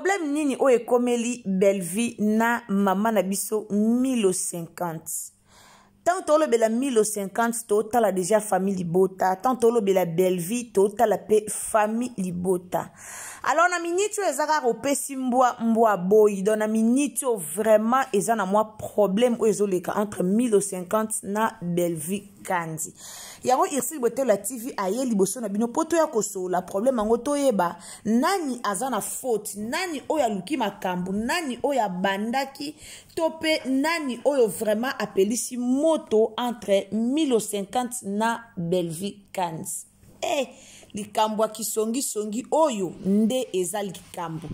problème nini oyo ekomeli belvi na mama na biso 1050 ntango tolobela 1050 totala déjà famille libota ntango tolobela belvi totala mpe famille libota alors na miniti oyo eza kaka opesi mbwa mbwa boyi donc na miniti oyo vraiment eza na mwa problème oyo ezoleka entre 1050 na belvi kandi yango irsile boteloya tv aye liboso na bino mpo toya kosola problème yango toyeba nani aza na faute nani oyo aluki makambo nani oyo abandaki to mpe nani oyo vraiment apelisi moto entre 1050 na belvi kandi e eh! hey, likambo ya kisongisongi oyo nde eza likambo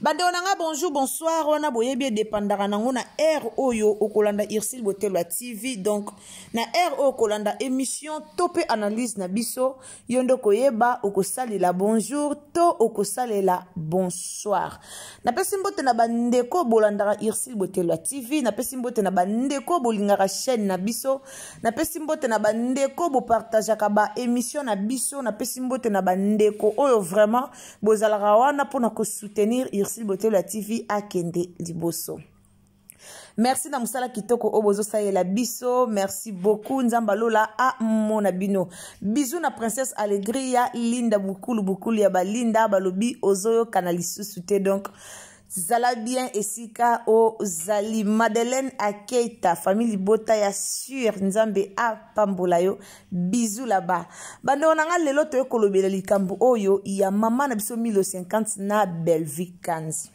bandeko na nga bonjour bonsoir wana boyebi edepandaka nango na aire oyo okolanda irsile botelwa tv donc na aire oyo okolanda émission to mpe analyse na biso yo nde koyeba okosalela bonjour to okosalela bonsoir napesi mbote na bandeko bolandaka irsile botelwa tv napesi mbote na bandeko bolingaka chaîne na biso napesi mbote na bandeko bopartageaka baémission na biso napesi mbote kobotana bandeko oyo vraiment bozalaka wana mpona kosoutenir ursile botelo ya tv akende liboso merci na mosala kitoko oyo bozosalela biso merci beaucoup nzambe alola amona bino bizu na princesse allegria linda bukulu bukulu ya balinda balobi ozoyoka na lisusu te donc zala bien esika ozali madeleine akeita famille libota ya sur nzambe apambola yo bizu laba bandeko na nga lelo toye kolobela likambo oyo ya mama na biso 1050 na belvi kanzi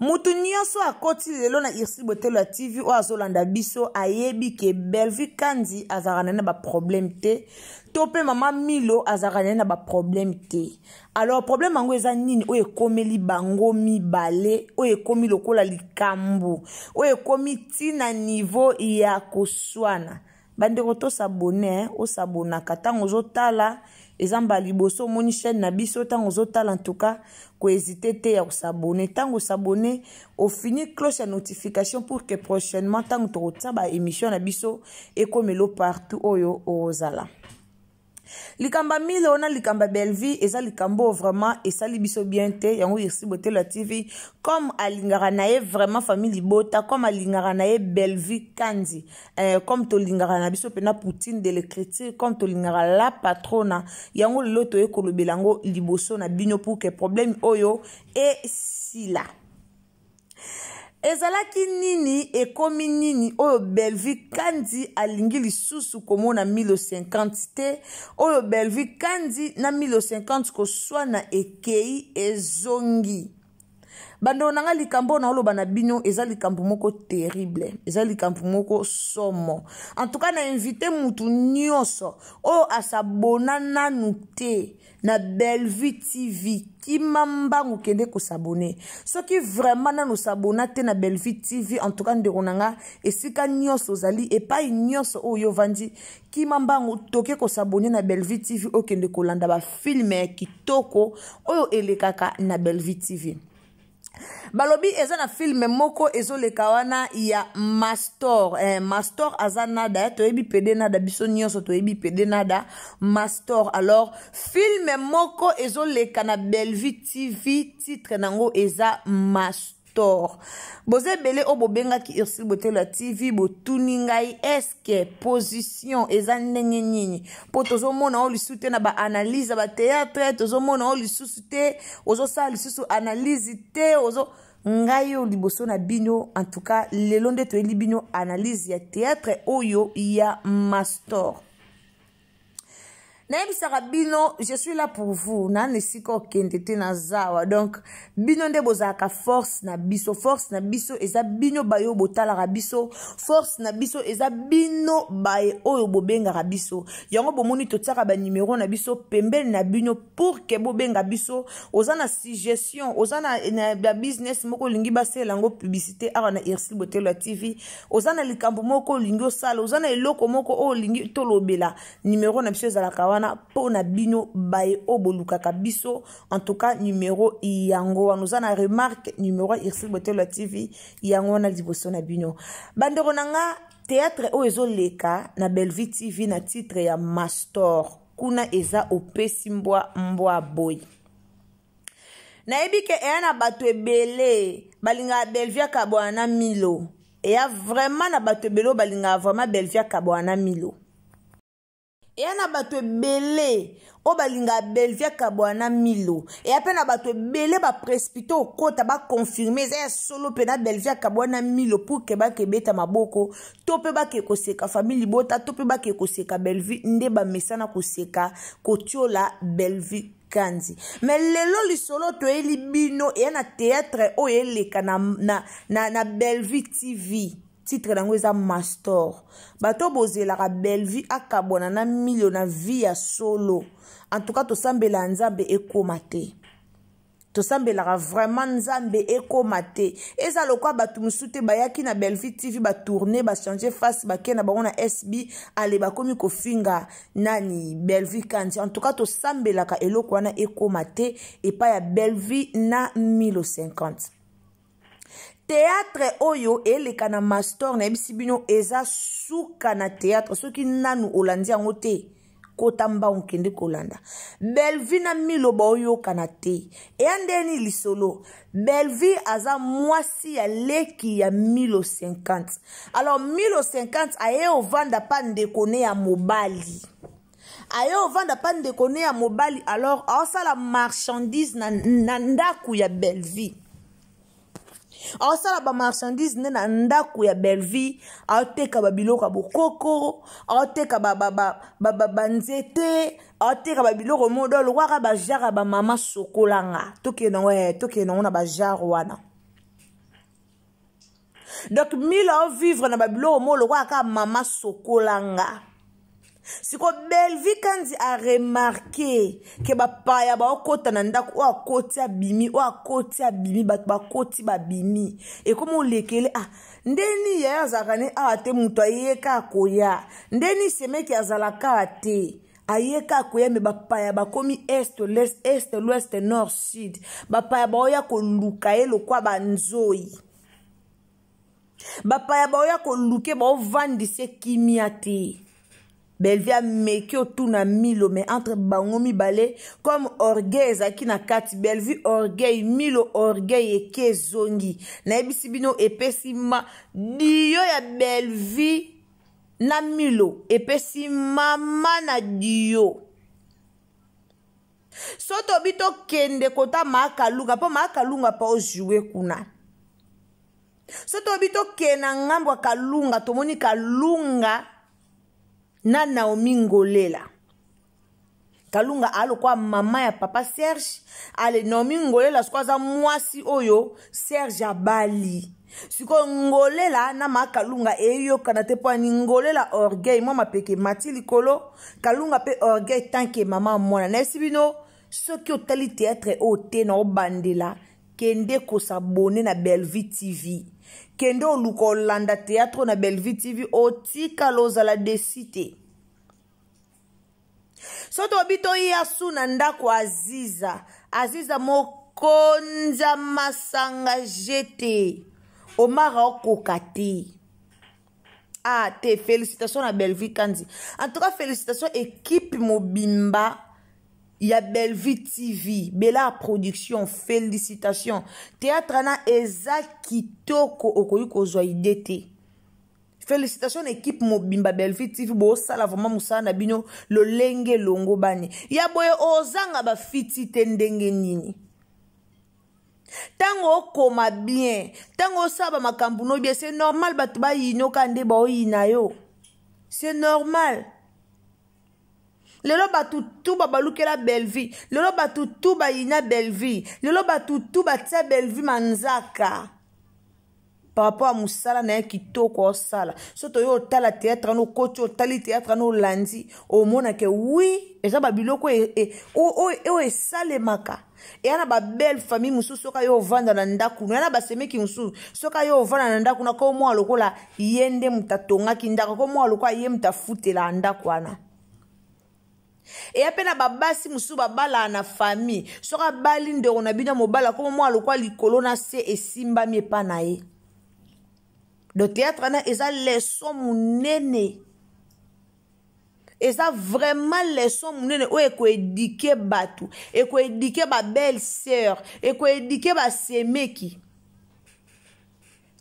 motu nyonso akoti lelo na irsi botelo ya tv oyo azolanda biso ayebi ke belvi kandi azalaka naye na baproblème te to mpe mama milo azalaka naye na baproblème te alors problème yango eza nini oyo ekomeli bango mibale oyo ekomi lokola likambo oyo ekomi ntina niveau ya koswana bandeko tosabone eh, osabonaka ntango ozotala ezamba liboso omoni chaîne na biso ntango ozotala antuka kohésite te ya kosabone ntango osabone ofini cloche ya notification pour que prochainement ntango tokotia baémission na biso ekomelo partout oyo ozala likambo ya mile wana likambo ya belvi eza likambo oyo vraiment esali biso bien te yango irsi botelo ya tv comme alingaka na ye vraiment famille libota comme alingaka na ye belvi kandi eh, comme tolingaka na biso mpena poutine de l'écriture comme tolingaka la patrona yango lelo toye kolobela yango liboso na bino pour ke problème oyo esila ezalaki nini ekomi nini oyo belvi kandi alingi lisusu komona 1050 te oyo belvi kandi na 1050 koswana ekei ezongi bandeko na nga likambo na oloba na bino eza likambo moko terrible eza likambo moko somo antuka na invite mutu nyonso oyo asabona nanu te na belvi tv kima mbangu kende kosabone soki vraiment nanu osabona te na belvi tv antuka ndeko na nga esika nyonso ozali epai nyonso oyo yo ovandi kima mbangu toke kosabone na belvi tv okende kolanda bafilme ya kitoko oyo elekaka na belvi tv balobi eza na filme moko ezoleka wana ya mastor eh, mastor aza nada toyebi pede nada biso nyonso toyebi pede nada mastor alors filme moko ezoleka na belvi tv titre nango eza mastor store boza ebele oyo bobengaki ursule botelo ya tv botuni ngai eske position eza ndenge nini mpo tozomona oyo lisusu te na baanalyse ya bateatre tozomona oyo lisusu te ozosala lisusu analyse te ozo ngai oyo liboso na bino en tout cas lelo nde toyeli bino analyse ya teatre oyo ya mastor nayebisaka bino je suis là pour vous nani esika okende te nazawa donc bino nde bozalaka force na biso force na biso eza bino baye oyo botalaka biso force na biso eza bino baye oyo bobengaka biso yango bomoni totiaka banimero na biso pembeni na bino pour ke bobenga biso oza na suggestion oza na, na babusiness moko olingi basala yango publicité awa na irsil botelo ya tv oza na likambo moko olingi osala oza na eloko moko oyo olingi tolobela nimero na biso ezalaka wana mpo na bino baye oyo bolukaka biso en tout cas numero yango wana oza na remarke numero ya irsil botelo ya tv yango wana liboso na bino bandeko na nga teatre oyo ezoleka na bellevue tv na titre ya mastor kuna eza opesi mbwa mbwa boye nayebi ke eya na bato ebele balingaka bellevue akabwana milo eya vraiment na bato ebele oyo balingaka vraiment bellevue akabwana milo eya na bato ebele oyo balingaka belvia kabwana na milo eya mpe na bato ebele bapresbite okota bakonfirme eza ya solo mpe na belvia kabwana na milo pour ke bake ebeta maboko to mpe bake koseka famille libota to mpe bake koseka belvi nde bamesana koseka kotiola belvi kanzi me lelo lisolo toyeli bino eya na teatre oyo eleka na, na, na, na belvi tv titre yango eza mastor bato bozelaka bellevue akabwana na milio na vie ya solo antuka tosambela nzambe ekoma te tosambelaka vraiment nzambe ekoma te eza lokola bato mosusu te bayaki na bellevue tv batourne bachange face bakei na bango na sb ale bakomi kofinga nani bellevue kanti en tout cas tosambelaka eloko wana ekoma te epai ya bellevue na 1050 teatre oyo eleka na master nayebisi bino eza suka na teatre soki nanu olandi yango te kota mbangu okende kolanda belvi na miloba oyokana te eya ndeni lisolo belvi aza mwasi ya leki ya 150 alors 150 aye ovanda pa ndeko ne ya mobali aye ovanda pa ndeko ne ya mobali alors aosala marchandise na, na ndako ya belvi aosala bamarchandise nde na ndako ya belleville aoteka babiloko ya bokoko aoteka banzete aoteka babiloko modolo kaka bajare ya bamama sokolanga tokee nango eh, na bajare wana donk mila ovivre na babiloko moloko kaka mama sokolanga sikobelvi kandi aremarke ke bapaya baokɔta na ndako oyo akɔti abimi oyo akɔti abimi bato bakɔti babimi ekoma olekele ah ndeni yaya azalaka ne awa ah, te moto ayeka akoya ndeni semeki azalaka awa te ayeka akoya me bapaya bakomi est lest est l'ouest nord sud bapaya baoya koluka ye lokwa banzoi bapaya baoya koluke baovandisa kimia te belvi ameki otuna milo me entre bango mibale comme orgueil ezalaki na kati belvi orgueil milo orgueil eki ezongi nayebisi bino epesi ma diyo ya belvi na milo epesi mama na diyo so tobi tokende kota maakalunga mpo maakalunga mpo ozwue kuna so tobi tokende na ngambo ya kalunga tomoni kalunga na naomi ngolela kalunga alokwa mama ya papa serge ale naomi ngolela sikoyo aza mwasi oyo serge abali sikoyo ngolela na ma kalunga eyokana te mpo ani ngolela orgueil mwa mapeke mati likolo kalunga mpe orgueil tanke mama mwana nayesi bino soki otali teatre oyo te na obandela kende kosa bone na belvi tv kende oluka olanda teatre na bellevue tv otikala ozala desi te so tobi toya su na ndako aziza aziza mokonza masanga jete omara okoka te ah te félicitation na bellevue kanzi en tout cas félicitation équipe mobimba Il y a Bellevue TV, Bella Production, félicitations. Théâtre na eza kitoko okoyi kozwa idée te. Félicitations équipe mobimba Bellevue TV bo sala vraiment musala na bino lolenge longo bani. Ya boye ozanga ba fiti te ndenge nini. ntango okoma bien ntango osala bamakambo nobie se normal bato bayinoka nde baoyina yo se normal lelo bato tu babalukela belvi lelo bato tu bayina belvi lelo bato tu batia belvi manzaka par rapport à mosala na ye kitoko osala so toye otala théâtre wana okoti otali théâtre wana olandi omonake wi eza babiloko oyo e, e, e, esalemaka eya na babelle famille mosusu soki aye ovanda na ndako na ya na basemeki mosusu soki aye ovanda na ndako na komwa lokola ye nde moto atongaki ndako komwa lokola ye moto afutela ya ndako wana eya mpe na babasi mosusu babalaka na famille soki abali ndeko na bino ya mobali akomo mwa alokwa likolo na se esimbami epa na ye do théâtre wana eza leson monene eza vraiment leson monene oyo ekoedike bato ekoedike babelle sœur ekoedike basemeki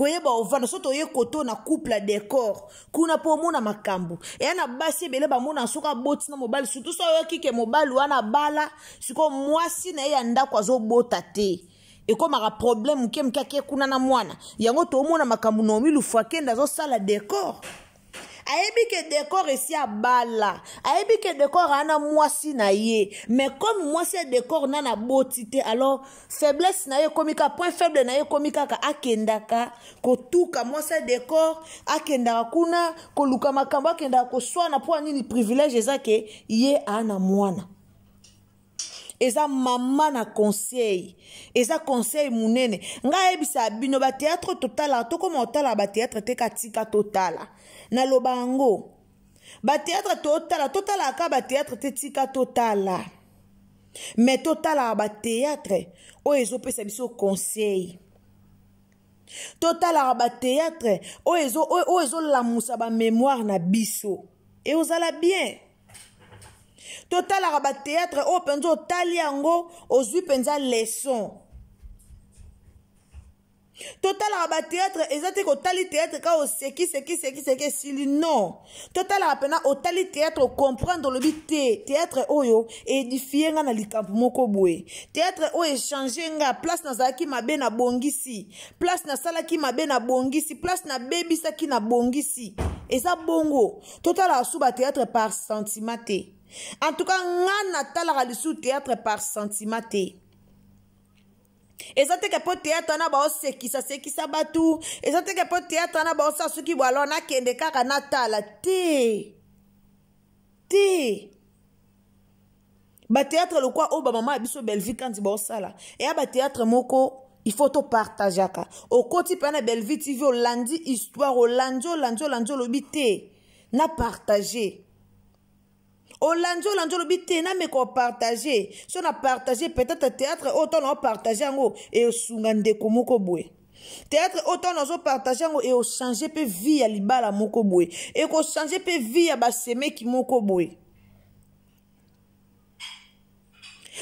koyeba ovanda so toye koto na couple ya décor kuna mpo omona makambo eya na basi ebele bamona soki aboti na mobali surtout so ayoki ke mobali wana abala sikoyo mwasi na ye ya ndako azobota te ekomaka problème moke moke ake kuna na mwana yango toomona makambo naomi lufu akende azosala décor ayebi ke dekor esi abala ayebi ke dekor aa na mwasi na ye me comme mwasi ya dekor na na boti te alors faiblesse na ye ekomi kaka point faible na ye ekomi kaka akendaka kotuka mwasi ya dekor akendaka kuna koluka makambo akendaka koswana mpo nini privilege eza ke ye aa na mwana eza mama na conseil eza conseil monene ngai ayebisa bino bateatre totalaka tokóma otala bateatre te katika totala naloba yango bateatre totala totalaka bateatre te tika totala me totalaka bateatre oyo ezopesa biso conseil totalaka bateatre oyo ezolamusa bamemoire na biso e ozala bien totalaka bateatre oyo mpenza otali yango ozwi mpenza leson totalaka bateatre eza te kotali teatre kaka oseki seki seki seki esili non totalaka mpena otali teatre okomprendre olobi te teatre oyo eedifie nga na likambo moko boye teatre oyo echange nga place nazalaki mabe na bongisi place nasalaki mabe na bongisi place nabebisaki na bongisi eza bongo totalaka su bateatre par sentiment te en tout cas nga natalaka lisusu teatre par sentiment te eza teke mpo teatre wana baosekisasekisa bato eza teke mpo teatre wana baosala soki bwalo nakende kaka natala te te bateatre lokwa oyo bamama ya biso belvi kandi baosala eya bateatre moko ifo topartageaka okoti mpe na belvi tv olandi histoire olandi olandi olandi olobi te na partage olandi olandi olobi te nameka opartage so na partage peut-être théâtre oyo ntango naopartage yango esunga ndeko moko boye théâtre oyo ntango nazopartage yango eochange mpe vie ya libala moko boye ekochange mpe vie ya basemeki moko boye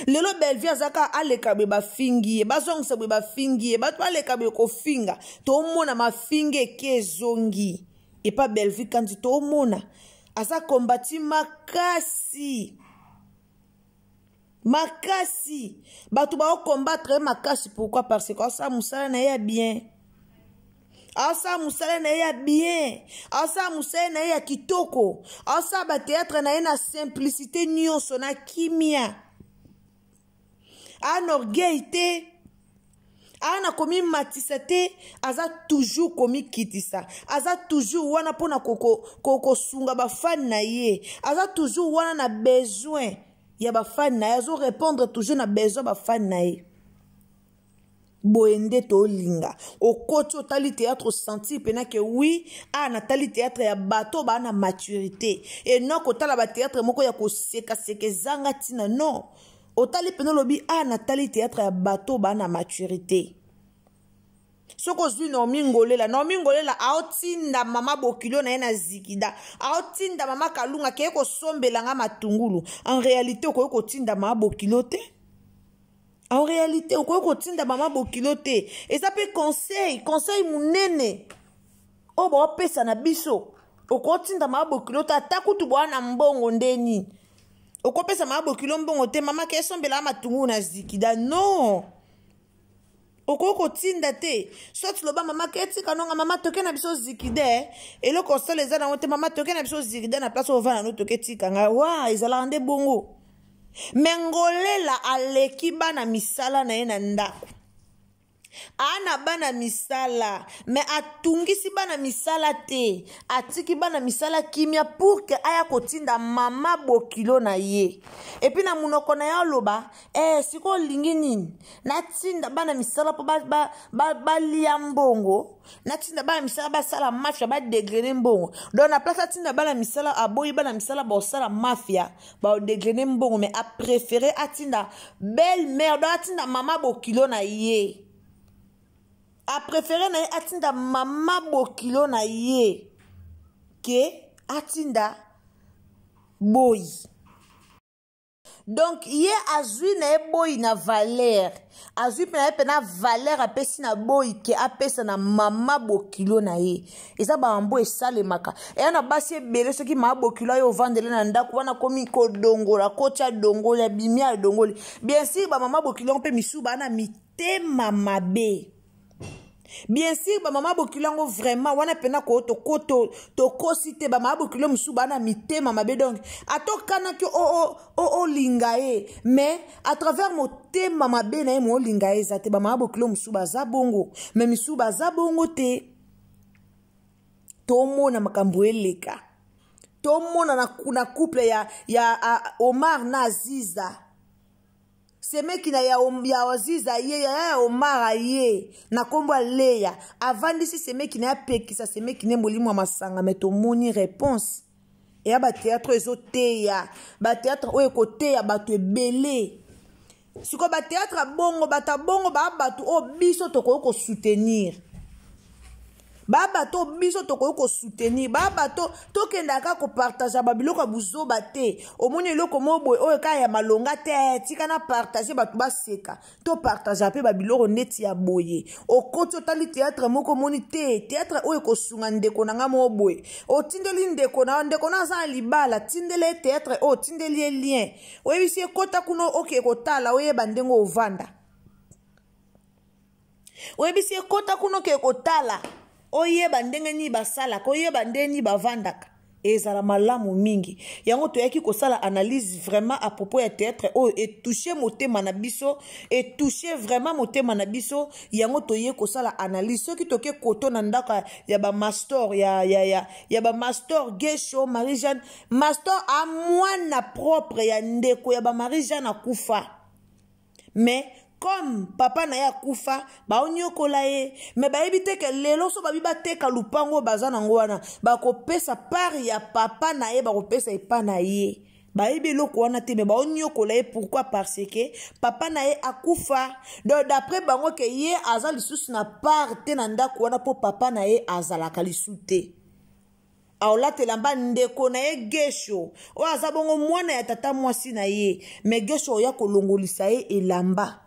lelo belvie aza kaka aleka boye bafingi ye bazongisa boye bafingi ye bato baleka boye kofinga tomona mafinga eke ezongi epa belvie kandi tomona to aza kombati makasi makasi bato baokombatre ye makasi pourkoi parce que asala mosala na ye ya bien asala mosala na ye ya bien asala mosala na ye ya kitoko asala bateatre na ye na simplicité nyonso na kimia anorgueil te aa na komimatisa te aza toujours komikitisa aza toujours wana mpona kosunga bafani na ye aza toujours wana na besoin ya bafani na ye azorépondre toujours na besoin bafani na ye boye nde tolinga okoti otali théâtre osentir mpena ke wi aa natali théâtre ya bato baa na maturité enoko otala bathéâtre moko ya kosekaseka ezanga ntina non otali mpena olobi a natali théâtre ya bato bana maturité soki ozwi naomi ngolela naomi ngolela aotinda mama bokilio na ye na zikida aotinda mama kalunga keye kosombelanga matungulu en réalité okoki kotinda mama bokilio te en réalité okoki kotinda mama bokilio te eza mpe conseil conseil monene oyo baopesa na biso okotinda mama bokilio te ata kutu bwana mbongo nde nini okopesa mabokilo mbongo te mamaki esombela ya matungu na zikida non okoki kotinda te so tiloba mama ke etika nonga mama toke na biso zikide eloko osala eza nango te mama toke na biso zikide na place ova nano toke tika ngai wa ezalaka nde bongo me ngolela aleki bana misala na ye na ndako aa na bana misala me atungisi bana misala te atiki bana misala kimia pour ke aya kotinda mama bokilo na ye epui na munoko na ye aloba eh, sikoyo olingi nini natinda bana misala mpo balia ba, ba, ba mbongo natinda bana misala basala mafia badegrene mbongo don na place atinda bana misala aboyi bana misala baosala mafia baodegrene mbongo me aprefere atinda belle mare don atinda mama bokilo na ye aprefere na ye atinda mama bokilo na ye ke atinda boyi donk ye azwi na ye boyi na valeur azwi mpe na ye mpena valeur apesi na boyi ke apesa na mama bokilo na ye eza bambo esalemaka eya na basi ebele soki mama bokilo ayo ovandele na ndako wana komi kodongola koti adongoli abimi adongoli bien sur bamama bokilo yango mpe misu baa na mitema mabe bien sur bamama abokili yango vraiment wana mpena ko tokosi te bamama abokili yo mosusu baa na mitema mabe donc atokanaki olinga ye mais à travers motema mabe na ye moolinga ye eza te bamama abokili yo mosusu baza bongo me misusu baza bongo te tomona makambo eleka tomona na, na couple ya, ya a, omar na aziza semeki na ya, ya oziza ye ya ya omara ye na nkombo ya leya avandisi semeki na ye apekisa semeki na ye molimo ya masanga me tomoni réponse eya bateatre ezoteya bateatre oyo ekoteya bato ebele sikoyo bateatre bongo bato abongo oh, baa bato oyo biso tokoki kosoutenir ba bato biso tokoki kosoutenir ba bato tokendaka kopartage babiloko ya buzoba te omoni eloko moko boye oyo kaka ya malonga te tika na partage bato baseka topartage mpe babiloko neti ya boye okoti otali teatre moko omoni te teatre oyo ekosunga ndeko na nga moko boye otindeli ndeko na ndeko na aza na libala tindeli ye teatre oyo otindeli ye lien oyebisi ekota kuna okee kotala oyeba ndenge ovanda oyebisi ekota kuna okee kotala oyeba ndenge nini basalaka oyeba ndenge nini bavandaka ezala malamu mingi yango toyaki kosala analyse vraiment à propos ya théâtre oyo etouche motema na biso etouche vraiment motema na biso yango toye kosala analyse soki toke koto na ndako ya bamastor ya, ya, ya, ya bamastor gesho marie jeanne mastor amwana propre ya ndeko ya bamarie jeanne akufa mais comme papa na ye akufa baonyokola ye me bayebi te ke lelo so babi bateka lupango oyo baza nango wana bakopesa part ya papa na ye bakopesa epa na ye bayebi eloko wana te me baonyokola ye pourkui parce ke papa na ye akufa donc d'après bango ke ye aza lisusu na part te na ndako wana mpo papa na ye azalaka lisu te aolatela mba ndeko na ye gesho oyo aza bongo mwana ya tata mwasi na ye me gesho oya kolongolisa ye elamba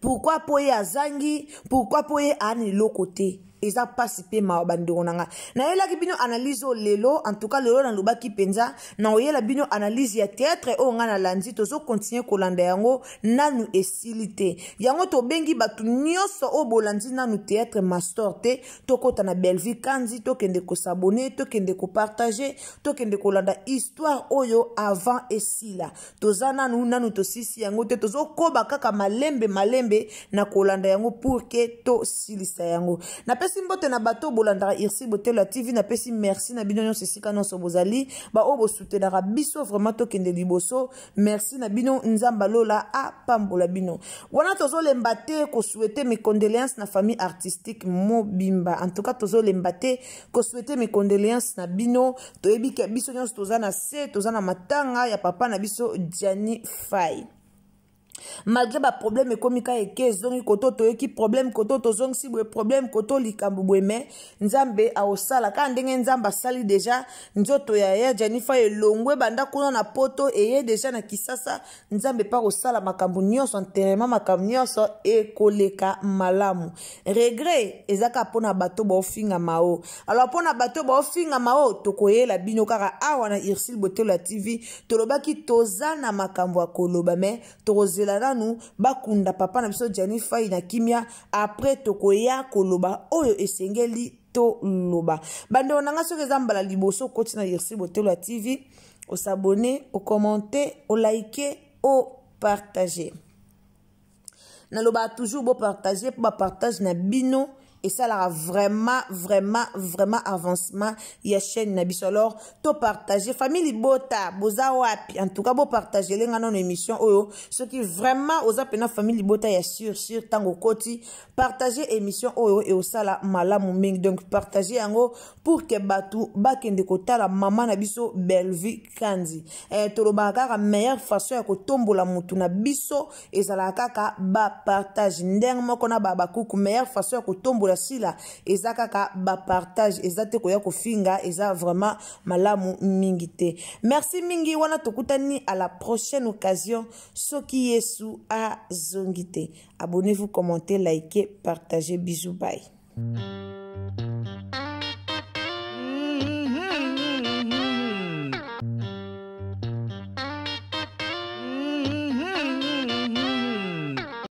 pourkui mpo ye azangi pourkui mpo ye aa na eloko te eza mpasi mpe mawa bandeko na nga nayelaki bino analyse oyo lelo antouka lelo nalobaki mpenza na oyela bino analyse ya teatre oyo ngai nalandi tozokontinue kolanda yango nanu esili te yango tobengi bato nyonso oyo bolandi nanu teatre master te tokɔta na bellevie kanzi tokende kosabone tokende kopartage tokende kolanda histoire oyo avant esila toza nanu nanu tosisi yango te tozokoba kaka malembe malembe na kolanda yango pour ke tosilisa yango napesa napesi mbote na bato oyo bolandaka irsi botelo ya tv napesi merci na bino nyonso esika nyonso bozali baoyo bosutenaka biso vraiment tokende liboso merci na bino nzambe alola apambola bino wana tozolemba te kosuete micondoléance na famille artistique mobimba entouka tozolemba te kosuete micondoléance na bino toyebi ke biso nyonso toza na se toza na matanga ya papa na biso diani fai malgré baproblème ekómi kaka eke ezongi koto toyoki problème koto tozongisi boye problème koto likambo boye me nzambe aosala kaka ndenge nzambe asali deja nzoto ya ya janifa elongwe banda kuna na poto eye deja na kisasa nzambe mpa kosala makambo nyonso ntelema makambo nyonso ekoleka malamu regret eza kaka mpona bato baofingama o alors mpona bato baofingama o tokoyela bino kaka awa na ursile botelo ya tv tolobaki toza na makambo ya koloba me tokozela kozala nanu bakunda papa na biso jani fai na kimia apres tokoya koloba oyo esengeli toloba bandeko na nga soki eza mbala liboso okoti na yersi botelo ya tv osabone okommente olaike opartage naloba toujours bopartage mpo bapartage na bino et ça là vraiment vraiment vraiment avancement ya chaîne na biso alors to partager famille libota boza wapi en tout cas bo partager les non émission oyo oh, oh. ce qui vraiment oza pena famille libota ya sûr sûr tango koti partager émission oyo oh, et sala malamu Ming. donc partager yango pour que batu bakende la mama na biso Bellevue Kandi to eh, tolobaka la meilleure façon ya tombola la na biso ezalaka kaka ba partage ndeng moko na baba meilleure façon ya tomber ya sila eza kaka bapartage eza te koya kofinga eza vraiment malamu mingi te merci mingi wana tokutani à la prochaine occasion soki yesu azongi te abonnez-vous commentez like partagez bisous bye